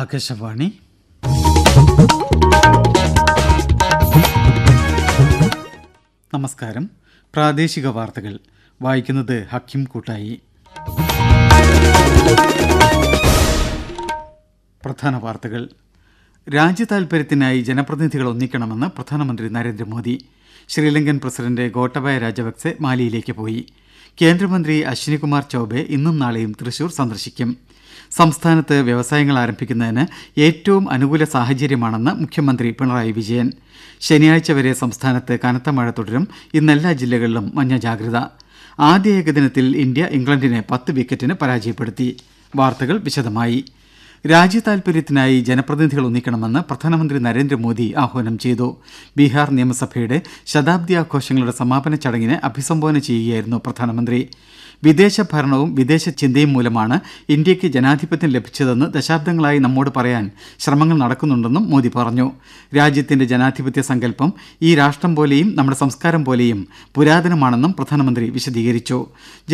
ആകാശവാണി നമസ്കാരം പ്രാദേശിക വാർത്തകൾ വായിക്കുന്നത് ഹക്കിം കൂട്ടായി പ്രധാന വാർത്തകൾ രാജ്യ താൽപര്യത്തിനായി ജനപ്രതിനിധികൾ ഒന്നിക്കണമെന്ന് പ്രധാനമന്ത്രി നരേന്ദ്രമോദി ശ്രീലങ്കൻ പ്രസിഡന്റ് ഗോട്ടബായ രാജപക്സെ മാലിയിലേക്ക് പോയി കേന്ദ്രമന്ത്രി അശ്വിനികുമാർ ചൌബെ ഇന്നും നാളെയും തൃശൂർ സന്ദർശിക്കും സംസ്ഥാനത്ത് വ്യവസായങ്ങൾ ആരംഭിക്കുന്നതിന് ഏറ്റവും അനുകൂല സാഹചര്യമാണെന്ന് മുഖ്യമന്ത്രി പിണറായി വിജയൻ ശനിയാഴ്ച വരെ സംസ്ഥാനത്ത് കനത്ത മഴ തുടരും ഇന്ന് എല്ലാ ജില്ലകളിലും മഞ്ഞ ജാഗ്രത ആദ്യ ഏകദിനത്തിൽ ഇന്ത്യ ഇംഗ്ലണ്ടിനെ പത്ത് വിക്കറ്റിന് പരാജയപ്പെടുത്തി വാർത്തകൾ വിശദമായി രാജ്യതാൽപര്യത്തിനായി ജനപ്രതിനിധികൾ ഒന്നിക്കണമെന്ന് പ്രധാനമന്ത്രി നരേന്ദ്രമോദി ആഹ്വാനം ചെയ്തു ബീഹാർ നിയമസഭയുടെ ശതാബ്ദി ആഘോഷങ്ങളുടെ സമാപന ചടങ്ങിനെ അഭിസംബോധന ചെയ്യുകയായിരുന്നു പ്രധാനമന്ത്രി വിദേശ ഭരണവും വിദേശ ചിന്തയും മൂലമാണ് ഇന്ത്യയ്ക്ക് ജനാധിപത്യം ലഭിച്ചതെന്ന് ദശാബ്ദങ്ങളായി നമ്മോട് പറയാൻ ശ്രമങ്ങൾ നടക്കുന്നുണ്ടെന്നും മോദി പറഞ്ഞു രാജ്യത്തിന്റെ ജനാധിപത്യ സങ്കല്പം ഈ രാഷ്ട്രം പോലെയും നമ്മുടെ സംസ്കാരം പോലെയും പുരാതനമാണെന്നും പ്രധാനമന്ത്രി വിശദീകരിച്ചു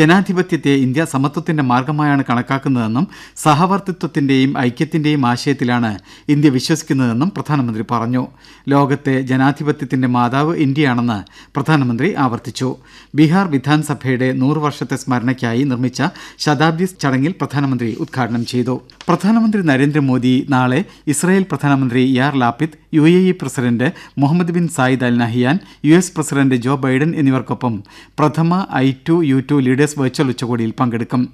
ജനാധിപത്യത്തെ ഇന്ത്യ സമത്വത്തിന്റെ മാർഗമായാണ് കണക്കാക്കുന്നതെന്നും സഹവർത്തിത്വത്തിന്റെയും ഐക്യത്തിന്റെയും ആശയത്തിലാണ് ഇന്ത്യ വിശ്വസിക്കുന്നതെന്നും പ്രധാനമന്ത്രി പറഞ്ഞു ലോകത്തെ ജനാധിപത്യത്തിന്റെ മാതാവ് ഇന്ത്യയാണെന്ന് പ്രധാനമന്ത്രി ആവർത്തിച്ചു ബീഹാർ വിധാൻസഭയുടെ നൂറുവർഷത്തെ വർഷത്തെ സ്മരണ സ്മരണയ്ക്കായി നിർമ്മിച്ച ശതാബ്ദി ചടങ്ങിൽ പ്രധാനമന്ത്രി ഉദ്ഘാടനം ചെയ്തു പ്രധാനമന്ത്രി നരേന്ദ്രമോദി നാളെ ഇസ്രായേൽ പ്രധാനമന്ത്രി Yair Lapid U A E president Mohammed bin Zayed Al Nahyan U S president Joe Biden എന്നിവർക്കൊപ്പം പ്രഥമ I two U two leaders virtual ഉച്ചകോടിയിൽ പങ്കെടുക്കും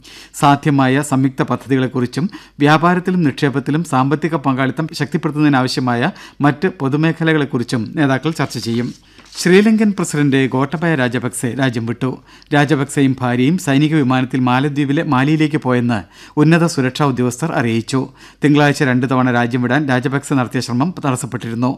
സാധ്യമായ സംയുക്ത പദ്ധതികളെക്കുറിച്ചും വ്യാപാരത്തിലും നിക്ഷേപത്തിലും സാമ്പത്തിക പങ്കാളിത്തം ശക്തിപ്പെടുത്തുന്നതിനാവശ്യമായ മറ്റ് പൊതുമേഖലകളെക്കുറിച്ചും നേതാക്കൾ ചർച്ച ചെയ്യും ശ്രീലങ്കൻ പ്രസിഡന്റ് ഗോട്ടബയ രാജപക്സെ രാജ്യം വിട്ടു രാജപക്സെയും ഭാര്യയും സൈനിക വിമാനത്തിൽ മാലദ്വീപിലെ മാലിയിലേക്ക് പോയെന്ന് ഉന്നത സുരക്ഷാ ഉദ്യോഗസ്ഥർ അറിയിച്ചു തിങ്കളാഴ്ച രണ്ടു തവണ രാജ്യം വിടാൻ രാജപക്സെ നടത്തിയ ശ്രമം തടസ്സപ്പെട്ടിരുന്നു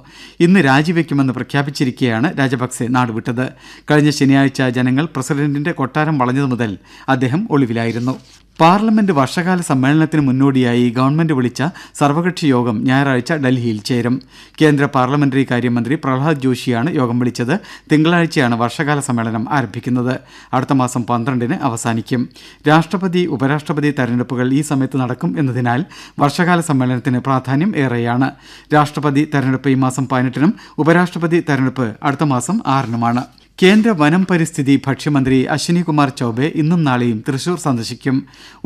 ഇന്ന് രാജിവെക്കുമെന്ന് പ്രഖ്യാപിച്ചിരിക്കെയാണ് രാജപക്സെ നാടുവിട്ടത് കഴിഞ്ഞ ശനിയാഴ്ച ജനങ്ങൾ പ്രസിഡന്റിന്റെ കൊട്ടാരം വളഞ്ഞതു മുതൽ അദ്ദേഹം ഒളിവിലായിരുന്നു പാർലമെന്റ് വർഷകാല സമ്മേളനത്തിന് മുന്നോടിയായി ഗവൺമെന്റ് വിളിച്ച സർവകക്ഷി യോഗം ഞായറാഴ്ച ഡൽഹിയിൽ ചേരും കേന്ദ്ര പാർലമെന്ററി കാര്യമന്ത്രി പ്രഹ്ലാദ് ജോഷിയാണ് യോഗം വിളിച്ചത് തിങ്കളാഴ്ചയാണ് വർഷകാല സമ്മേളനം ആരംഭിക്കുന്നത് അടുത്ത മാസം പന്ത്രണ്ടിന് അവസാനിക്കും രാഷ്ട്രപതി ഉപരാഷ്ട്രപതി തെരഞ്ഞെടുപ്പുകൾ ഈ സമയത്ത് നടക്കും എന്നതിനാൽ വർഷകാല സമ്മേളനത്തിന് പ്രാധാന്യം ഏറെയാണ് രാഷ്ട്രപതി തെരഞ്ഞെടുപ്പ് ഈ മാസം പതിനെട്ടിനും ഉപരാഷ്ട്രപതി തെരഞ്ഞെടുപ്പ് അടുത്ത മാസം ആറിനുമാണ് കേന്ദ്ര വനം പരിസ്ഥിതി ഭക്ഷ്യമന്ത്രി അശ്വിനികുമാർ ചൌബെ ഇന്നും നാളെയും തൃശൂർ സന്ദർശിക്കും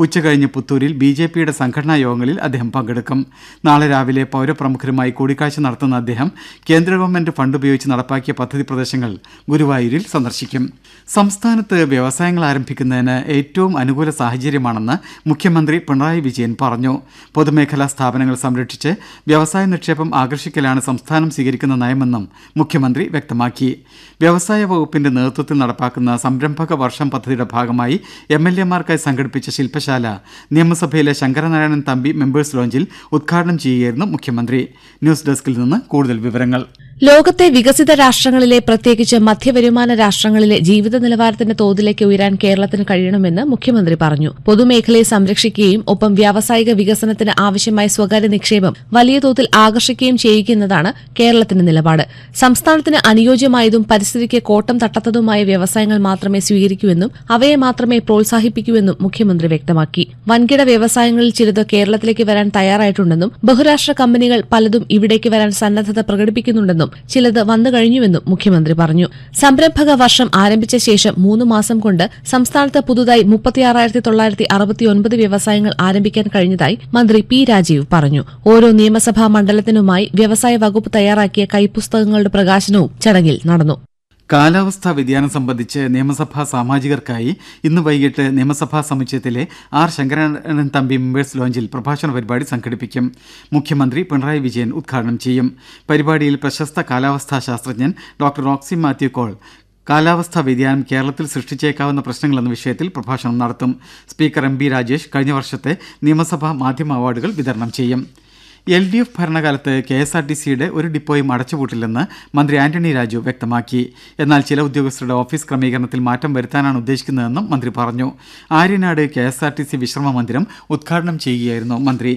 ഉച്ചകഴിഞ്ഞ് പുത്തൂരിൽ ബി ജെ പിയുടെ സംഘടനാ യോഗങ്ങളിൽ അദ്ദേഹം പങ്കെടുക്കും നാളെ രാവിലെ പൌരപ്രമുഖരുമായി കൂടിക്കാഴ്ച നടത്തുന്ന അദ്ദേഹം കേന്ദ്ര ഗവൺമെന്റ് ഫണ്ട് ഉപയോഗിച്ച് നടപ്പാക്കിയ പദ്ധതി പ്രദേശങ്ങൾ ഗുരുവായൂരിൽ സന്ദർശിക്കും സംസ്ഥാനത്ത് വ്യവസായങ്ങൾ ആരംഭിക്കുന്നതിന് ഏറ്റവും അനുകൂല സാഹചര്യമാണെന്ന് മുഖ്യമന്ത്രി പിണറായി വിജയൻ പറഞ്ഞു പൊതുമേഖലാ സ്ഥാപനങ്ങൾ സംരക്ഷിച്ച് വ്യവസായ നിക്ഷേപം ആകർഷിക്കലാണ് സംസ്ഥാനം സ്വീകരിക്കുന്ന നയമെന്നും മുഖ്യമന്ത്രി വ്യക്തമാക്കി വ്യവസായ വകുപ്പിന്റെ നേതൃത്വത്തിൽ നടപ്പാക്കുന്ന സംരംഭക വർഷം പദ്ധതിയുടെ ഭാഗമായി എം എൽ എമാർക്കായി സംഘടിപ്പിച്ച ശില്പശാല നിയമസഭയിലെ ശങ്കരനാരായണൻ തമ്പി മെമ്പേഴ്സ് ലോഞ്ചിൽ ഉദ്ഘാടനം ചെയ്യുകയായിരുന്നു മുഖ്യമന്ത്രി ന്യൂസ് ഡെസ്കിൽ നിന്ന് കൂടുതൽ വിവരങ്ങൾ ലോകത്തെ വികസിത രാഷ്ട്രങ്ങളിലെ പ്രത്യേകിച്ച് മധ്യവരുമാന രാഷ്ട്രങ്ങളിലെ ജീവിത നിലവാരത്തിന്റെ തോതിലേക്ക് ഉയരാൻ കേരളത്തിന് കഴിയണമെന്ന് മുഖ്യമന്ത്രി പറഞ്ഞു പൊതുമേഖലയെ സംരക്ഷിക്കുകയും ഒപ്പം വ്യാവസായിക വികസനത്തിന് ആവശ്യമായ സ്വകാര്യ നിക്ഷേപം വലിയ തോതിൽ ആകർഷിക്കുകയും ചെയ്യിക്കുന്നതാണ് കേരളത്തിന്റെ നിലപാട് സംസ്ഥാനത്തിന് അനുയോജ്യമായതും പരിസ്ഥിതിക്ക് കോട്ടം തട്ടാത്തതുമായ വ്യവസായങ്ങൾ മാത്രമേ സ്വീകരിക്കൂവെന്നും അവയെ മാത്രമേ പ്രോത്സാഹിപ്പിക്കൂവെന്നും മുഖ്യമന്ത്രി വ്യക്തമാക്കി വൻകിട വ്യവസായങ്ങളിൽ ചിലത് കേരളത്തിലേക്ക് വരാൻ തയ്യാറായിട്ടുണ്ടെന്നും ബഹുരാഷ്ട്ര കമ്പനികൾ പലതും ഇവിടേക്ക് വരാൻ സന്നദ്ധത പ്രകടിപ്പിക്കുന്നുണ്ടെന്നും ചിലത് വന്നു കഴിഞ്ഞുവെന്നും മുഖ്യമന്ത്രി പറഞ്ഞു സംരംഭക വർഷം ആരംഭിച്ച ശേഷം മൂന്ന് മാസം കൊണ്ട് സംസ്ഥാനത്ത് പുതുതായി മുപ്പത്തിയാറായിരത്തി തൊള്ളായിരത്തി അറുപത്തിയൊൻപത് വ്യവസായങ്ങൾ ആരംഭിക്കാൻ കഴിഞ്ഞതായി മന്ത്രി പി രാജീവ് പറഞ്ഞു ഓരോ നിയമസഭാ മണ്ഡലത്തിനുമായി വ്യവസായ വകുപ്പ് തയ്യാറാക്കിയ കൈപ്പുസ്തകങ്ങളുടെ പ്രകാശനവും ചടങ്ങിൽ നടന്നു കാലാവസ്ഥാ വ്യതിയാനം സംബന്ധിച്ച് നിയമസഭാ സാമാജികർക്കായി ഇന്ന് വൈകിട്ട് നിയമസഭാ സമുച്ചയത്തിലെ ആർ ശങ്കരൻ തമ്പി മെമ്പേഴ്സ് ലോഞ്ചിൽ പ്രഭാഷണ പരിപാടി സംഘടിപ്പിക്കും മുഖ്യമന്ത്രി പിണറായി വിജയൻ ഉദ്ഘാടനം ചെയ്യും പരിപാടിയിൽ പ്രശസ്ത കാലാവസ്ഥാ ശാസ്ത്രജ്ഞൻ ഡോക്ടർ റോക്സി മാത്യു കോൾ കാലാവസ്ഥാ വ്യതിയാനം കേരളത്തിൽ സൃഷ്ടിച്ചേക്കാവുന്ന പ്രശ്നങ്ങൾ എന്ന വിഷയത്തിൽ പ്രഭാഷണം നടത്തും സ്പീക്കർ എം ബി രാജേഷ് കഴിഞ്ഞ വർഷത്തെ നിയമസഭാ മാധ്യമ അവാർഡുകൾ വിതരണം ചെയ്യും എൽ ഡി എഫ് ഭരണകാലത്ത് കെ എസ് ആർ ടി സിയുടെ ഒരു ഡിപ്പോയും അടച്ചുപൂട്ടില്ലെന്ന് മന്ത്രി ആന്റണി രാജു വ്യക്തമാക്കി എന്നാൽ ചില ഉദ്യോഗസ്ഥരുടെ ഓഫീസ് ക്രമീകരണത്തിൽ മാറ്റം വരുത്താനാണ് ഉദ്ദേശിക്കുന്നതെന്നും മന്ത്രി പറഞ്ഞു Aryanad K S R T C വിശ്രമ മന്ദിരം ഉദ്ഘാടനം ചെയ്യുകയായിരുന്നു മന്ത്രി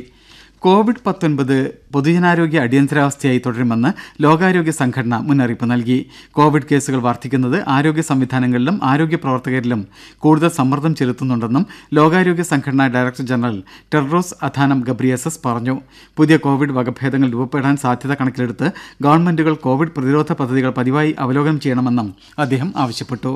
കോവിഡ് പത്തൊൻപത് പൊതുജനാരോഗ്യ അടിയന്തരാവസ്ഥയായി തുടരുമെന്ന് ലോകാരോഗ്യ സംഘടന മുന്നറിയിപ്പ് നൽകി കോവിഡ് കേസുകൾ വർദ്ധിക്കുന്നത് ആരോഗ്യ സംവിധാനങ്ങളിലും ആരോഗ്യ പ്രവർത്തകരിലും കൂടുതൽ സമ്മർദ്ദം ചെലുത്തുന്നുണ്ടെന്നും ലോകാരോഗ്യ സംഘടന director general Tedros Adhanom Ghebreyesus പറഞ്ഞു പുതിയ കോവിഡ് വകഭേദങ്ങൾ രൂപപ്പെടാൻ സാധ്യത കണക്കിലെടുത്ത് ഗവൺമെന്റുകൾ കോവിഡ് പ്രതിരോധ പദ്ധതികൾ പതിവായി അവലോകനം ചെയ്യണമെന്നും അദ്ദേഹം ആവശ്യപ്പെട്ടു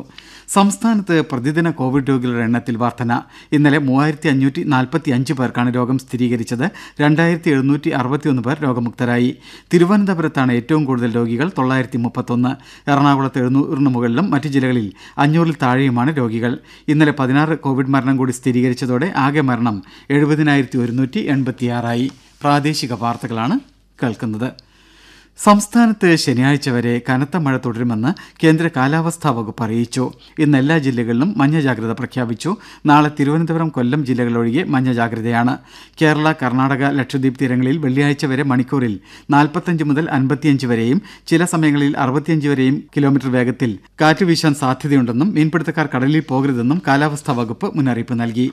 സംസ്ഥാനത്ത് പ്രതിദിന കോവിഡ് രോഗികളുടെ എണ്ണത്തിൽ വർധന ഇന്നലെ മൂവായിരത്തി അഞ്ഞൂറ്റി നാൽപ്പത്തി അഞ്ച് പേർക്കാണ് രോഗം സ്ഥിരീകരിച്ചത് രണ്ട് രണ്ടായിരത്തി എഴുന്നൂറ്റി അറുപത്തിയൊന്ന് പേർ രോഗമുക്തരായി തിരുവനന്തപുരത്താണ് ഏറ്റവും കൂടുതൽ രോഗികൾ തൊള്ളായിരത്തി മുപ്പത്തൊന്ന് എറണാകുളത്ത് എഴുന്നൂറിന് മുകളിലും മറ്റ് ജില്ലകളിൽ അഞ്ഞൂറിൽ താഴെയുമാണ് രോഗികൾ ഇന്നലെ പതിനാറ് കോവിഡ് മരണം കൂടി സ്ഥിരീകരിച്ചതോടെ ആകെ മരണം എഴുപതിനായിരത്തി ഒരുന്നൂറ്റി എൺപത്തിയാറായി പ്രാദേശിക വാർത്തകളാണ് കേൾക്കുന്നത് സംസ്ഥാനത്ത് ശനിയാഴ്ച വരെ കനത്ത മഴ തുടരുമെന്ന് കേന്ദ്ര കാലാവസ്ഥാ വകുപ്പ് അറിയിച്ചു ഇന്ന് എല്ലാ ജില്ലകളിലും മഞ്ഞ ജാഗ്രത പ്രഖ്യാപിച്ചു നാളെ തിരുവനന്തപുരം കൊല്ലം ജില്ലകളൊഴികെ മഞ്ഞ ജാഗ്രതയാണ് കേരള കർണാടക ലക്ഷദ്വീപ് തീരങ്ങളിൽ വെള്ളിയാഴ്ച വരെ മണിക്കൂറിൽ നാൽപ്പത്തഞ്ച് മുതൽ അൻപത്തിയഞ്ച് വരെയും ചില സമയങ്ങളിൽ അറുപത്തിയഞ്ച് വരെയും കിലോമീറ്റർ വേഗത്തിൽ കാറ്റ് വീശാൻ സാധ്യതയുണ്ടെന്നും മീൻപിടുത്തക്കാർ കടലിൽ പോകരുതെന്നും കാലാവസ്ഥാ വകുപ്പ് മുന്നറിയിപ്പ് നൽകി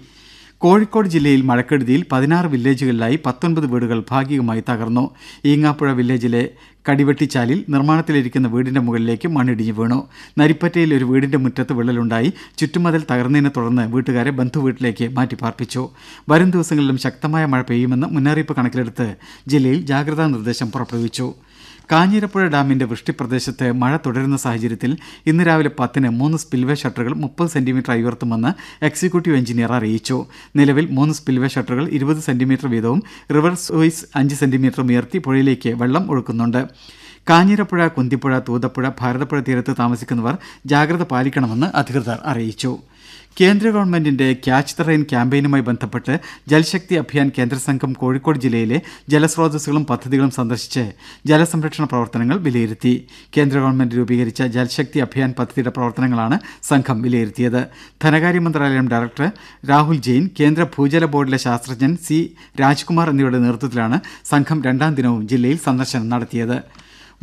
കോഴിക്കോട് ജില്ലയിൽ മഴക്കെടുതിയിൽ പതിനാറ് വില്ലേജുകളിലായി പത്തൊൻപത് വീടുകൾ ഭാഗികമായി തകർന്നു ഈങ്ങാപ്പുഴ വില്ലേജിലെ കടിവെട്ടിച്ചാലിൽ നിർമ്മാണത്തിലിരിക്കുന്ന വീടിന്റെ മുകളിലേക്ക് മണ്ണിടിഞ്ഞു വീണു നരിപ്പറ്റയിൽ ഒരു വീടിന്റെ മുറ്റത്ത് വിള്ളലുണ്ടായി ചുറ്റുമതിൽ തകർന്നതിനെ തുടർന്ന് വീട്ടുകാരെ ബന്ധുവീട്ടിലേക്ക് മാറ്റിപ്പാർപ്പിച്ചു വരും ദിവസങ്ങളിലും ശക്തമായ മഴ പെയ്യുമെന്ന് മുന്നറിയിപ്പ് കണക്കിലെടുത്ത് ജില്ലയിൽ ജാഗ്രതാ നിർദ്ദേശം പുറപ്പെടുവിച്ചു കാഞ്ഞിരപ്പുഴ ഡാമിന്റെ വൃഷ്ടിപ്രദേശത്ത് മഴ തുടരുന്ന സാഹചര്യത്തിൽ ഇന്ന് രാവിലെ പത്തിന് മൂന്ന് സ്പിൽവേ ഷട്ടറുകൾ മുപ്പത് സെന്റിമീറ്ററായി ഉയർത്തുമെന്ന് എക്സിക്യൂട്ടീവ് എഞ്ചിനീയർ അറിയിച്ചു നിലവിൽ മൂന്ന് സ്പിൽവേ ഷട്ടറുകൾ ഇരുപത് സെന്റിമീറ്റർ വീതവും റിവേഴ്സ് വൈസ് അഞ്ച് സെന്റിമീറ്ററും ഉയർത്തി പുഴയിലേക്ക് വെള്ളം ഒഴുക്കുന്നുണ്ട് കാഞ്ഞിരപ്പുഴ കുന്തിപ്പുഴ തൂതപ്പുഴ ഭാരതപ്പുഴ തീരത്ത് താമസിക്കുന്നവർ ജാഗ്രത പാലിക്കണമെന്ന് അധികൃതർ അറിയിച്ചു കേന്ദ്ര ഗവൺമെന്റിന്റെ ക്യാച്ച് ദ റെയിൻ ക്യാമ്പയിനുമായി ബന്ധപ്പെട്ട് ജൽശക്തി അഭിയാൻ കേന്ദ്രസംഘം കോഴിക്കോട് ജില്ലയിലെ ജലസ്രോതസ്സുകളും പദ്ധതികളും സന്ദർശിച്ച് ജലസംരക്ഷണ പ്രവർത്തനങ്ങൾ വിലയിരുത്തി കേന്ദ്ര ഗവൺമെന്റ് രൂപീകരിച്ച ജൽശക്തി അഭിയാൻ പദ്ധതിയുടെ പ്രവർത്തനങ്ങളാണ് സംഘം വിലയിരുത്തിയത് ധനകാര്യ മന്ത്രാലയം ഡയറക്ടർ രാഹുൽ ജെയിൻ കേന്ദ്ര ഭൂജല ബോർഡിലെ ശാസ്ത്രജ്ഞൻ സി രാജ്കുമാർ എന്നിവരുടെ നേതൃത്വത്തിലാണ് സംഘം രണ്ടാം ദിനവും ജില്ലയിൽ സന്ദർശനം നടത്തിയത്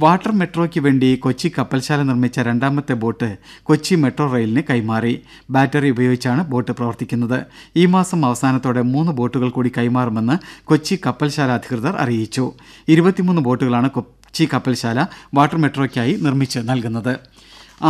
വാട്ടർ മെട്രോയ്ക്ക് വേണ്ടി കൊച്ചി കപ്പൽശാല നിർമ്മിച്ച രണ്ടാമത്തെ ബോട്ട് കൊച്ചി മെട്രോ റെയിലിന് കൈമാറി ബാറ്ററി ഉപയോഗിച്ചാണ് ബോട്ട് പ്രവർത്തിക്കുന്നത് ഈ മാസം അവസാനത്തോടെ മൂന്ന് ബോട്ടുകൾ കൂടി കൈമാറുമെന്ന് കൊച്ചി കപ്പൽശാല അധികൃതർ അറിയിച്ചു ഇരുപത്തിമൂന്ന് ബോട്ടുകളാണ് കൊച്ചി കപ്പൽശാല വാട്ടർ മെട്രോയ്ക്കായി നിർമ്മിച്ച് നൽകുന്നത്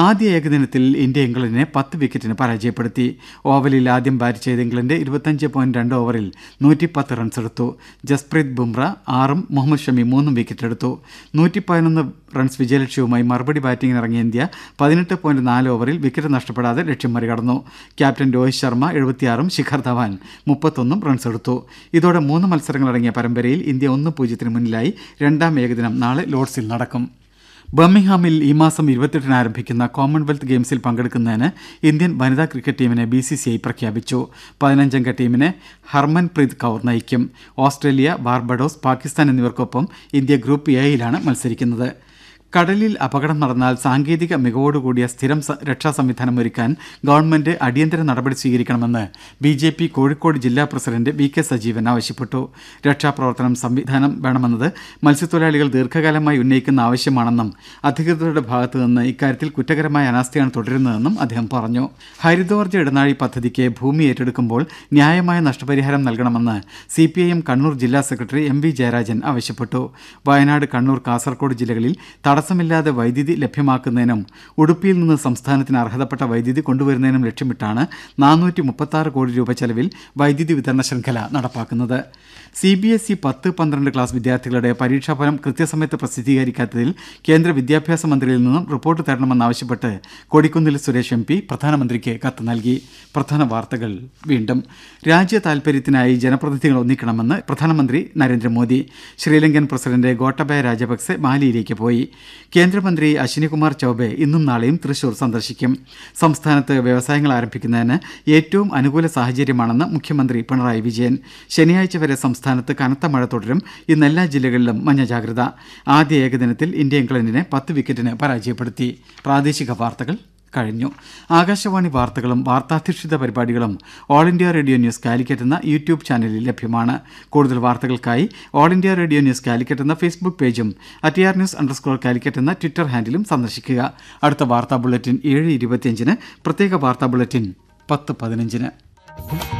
ആദ്യ ഏകദിനത്തിൽ ഇന്ത്യ ഇംഗ്ലണ്ടിനെ പത്ത് വിക്കറ്റിന് പരാജയപ്പെടുത്തി ഓവലിൽ ആദ്യം ബാറ്റ് ചെയ്ത ഇംഗ്ലണ്ട് ഇരുപത്തഞ്ച് പോയിന്റ് രണ്ട് ഓവറിൽ നൂറ്റിപ്പത്ത് റൺസെടുത്തു ജസ്പ്രീത് ബുംറ ആറും മുഹമ്മദ് ഷമി മൂന്നും വിക്കറ്റെടുത്തു നൂറ്റിപ്പതിനൊന്ന് റൺസ് വിജയലക്ഷ്യവുമായി മറുപടി ഇറങ്ങിയ ഇന്ത്യ പതിനെട്ട് പോയിന്റ് നാല് ഓവറിൽ വിക്കറ്റ് നഷ്ടപ്പെടാതെ ലക്ഷ്യം മറികടന്നു ക്യാപ്റ്റൻ രോഹിത് ശർമ്മ എഴുപത്തിയാറും ശിഖർ ധവാൻ മുപ്പത്തൊന്നും റൺസെടുത്തു ഇതോടെ മൂന്ന് മത്സരങ്ങളടങ്ങിയ പരമ്പരയിൽ ഇന്ത്യ ഒന്ന് പൂജ്യത്തിന് മുന്നിലായി രണ്ടാം ഏകദിനം നാളെ ലോർഡ്സിൽ നടക്കും ബർമിംഗ്ഹാമിൽ ഈ മാസം ഇരുപത്തെട്ടിന് ആരംഭിക്കുന്ന കോമൺവെൽത്ത് ഗെയിംസിൽ പങ്കെടുക്കുന്നതിന് ഇന്ത്യൻ വനിതാ ക്രിക്കറ്റ് ടീമിനെ ബി സി സി ഐ പ്രഖ്യാപിച്ചു പതിനഞ്ചംഗ ടീമിനെ ഹർമൻപ്രീത് കൌർ നയിക്കും ഓസ്ട്രേലിയ ബാർബഡോസ് പാകിസ്ഥാൻ എന്നിവർക്കൊപ്പം ഇന്ത്യ ഗ്രൂപ്പ് എയിലാണ് മത്സരിക്കുന്നത് കടലിൽ അപകടം നടന്നാൽ സാങ്കേതിക മികവോടുകൂടിയ സ്ഥിരം രക്ഷാ സംവിധാനം ഒരുക്കാൻ ഗവൺമെന്റ് അടിയന്തര നടപടി സ്വീകരിക്കണമെന്ന് ബി ജെ പി കോഴിക്കോട് ജില്ലാ പ്രസിഡന്റ് വി കെ സജീവൻ ആവശ്യപ്പെട്ടു രക്ഷാപ്രവർത്തനം സംവിധാനം വേണമെന്നത് മത്സ്യത്തൊഴിലാളികൾ ദീർഘകാലമായി ഉന്നയിക്കുന്ന ആവശ്യമാണെന്നും അധികൃതരുടെ ഭാഗത്തുനിന്ന് ഇക്കാര്യത്തിൽ കുറ്റകരമായ അനാസ്ഥയാണ് തുടരുന്നതെന്നും അദ്ദേഹം പറഞ്ഞു ഹരിതോർജ്ജ ഇടനാഴി പദ്ധതിക്ക് ഭൂമി ഏറ്റെടുക്കുമ്പോൾ ന്യായമായ നഷ്ടപരിഹാരം നൽകണമെന്ന് C P I M Kannur ജില്ലാ സെക്രട്ടറി എം വി ജയരാജൻ ആവശ്യപ്പെട്ടു വയനാട് കണ്ണൂർ കാസർകോട് ജില്ലകളിൽ തടസ്സം തടസ്സമില്ലാതെ വൈദ്യുതി ലഭ്യമാക്കുന്നതിനും ഉടുപ്പിയിൽ നിന്ന് സംസ്ഥാനത്തിന് അർഹതപ്പെട്ട വൈദ്യുതി കൊണ്ടുവരുന്നതിനും ലക്ഷ്യമിട്ടാണ് നാനൂറ്റി കോടി രൂപ ചെലവിൽ വൈദ്യുതി വിതരണ ശൃംഖല നടപ്പാക്കുന്നത് സി ബി എസ് ഇ പത്ത് പന്ത്രണ്ട് ക്ലാസ് വിദ്യാർത്ഥികളുടെ പരീക്ഷാഫലം കൃത്യസമയത്ത് പ്രസിദ്ധീകരിക്കാത്തതിൽ കേന്ദ്ര വിദ്യാഭ്യാസ മന്ത്രിയിൽ നിന്നും റിപ്പോർട്ട് തരണമെന്നാവശ്യപ്പെട്ട് കൊടിക്കുന്നിൽ സുരേഷ് എം പി പ്രധാനമന്ത്രിക്ക് കത്ത് നൽകി പ്രധാന വാർത്തകൾ വീണ്ടും രാജ്യ താൽപര്യത്തിനായി ജനപ്രതിനിധികൾ ഒന്നിക്കണമെന്ന് പ്രധാനമന്ത്രി നരേന്ദ്രമോദി ശ്രീലങ്കൻ പ്രസിഡന്റ് ഗോട്ടബയ രാജപക്സെ മാലിയിലേക്ക് പോയി കേന്ദ്രമന്ത്രി അശ്വിനികുമാർ ചൌബെ ഇന്നും നാളെയും തൃശൂർ സന്ദർശിക്കും സംസ്ഥാനത്ത് വ്യവസായങ്ങൾ ആരംഭിക്കുന്നതിന് ഏറ്റവും അനുകൂല സാഹചര്യമാണെന്ന് മുഖ്യമന്ത്രി പിണറായി വിജയൻ ശനിയാഴ്ച വരെ സംസ്ഥാനത്ത് കനത്ത മഴ തുടരും ഇന്ന് എല്ലാ ജില്ലകളിലും മഞ്ഞ ജാഗ്രത ആദ്യ ഏകദിനത്തിൽ ഇന്ത്യ ഇംഗ്ലണ്ടിനെ പത്ത് വിക്കറ്റിന് പരാജയപ്പെടുത്തി പ്രാദേശിക വാർത്തകൾ കഴിഞ്ഞു ആകാശവാണി വാർത്തകളും വാർത്താധിഷ്ഠിത പരിപാടികളും all India radio news Calicut എന്ന യൂട്യൂബ് ചാനലിൽ ലഭ്യമാണ് കൂടുതൽ വാർത്തകൾക്കായി all India radio news Calicut എന്ന ഫേസ്ബുക്ക് പേജും at R news underscore Calicut എന്ന ട്വിറ്റർ ഹാൻഡിലും സന്ദർശിക്കുക അടുത്ത വാർത്താ ബുള്ളറ്റിൻ ഏഴ് ഇരുപത്തിയഞ്ചിന് പ്രത്യേക വാർത്താ ബുള്ളറ്റിൻ പത്ത് പതിനഞ്ചിന്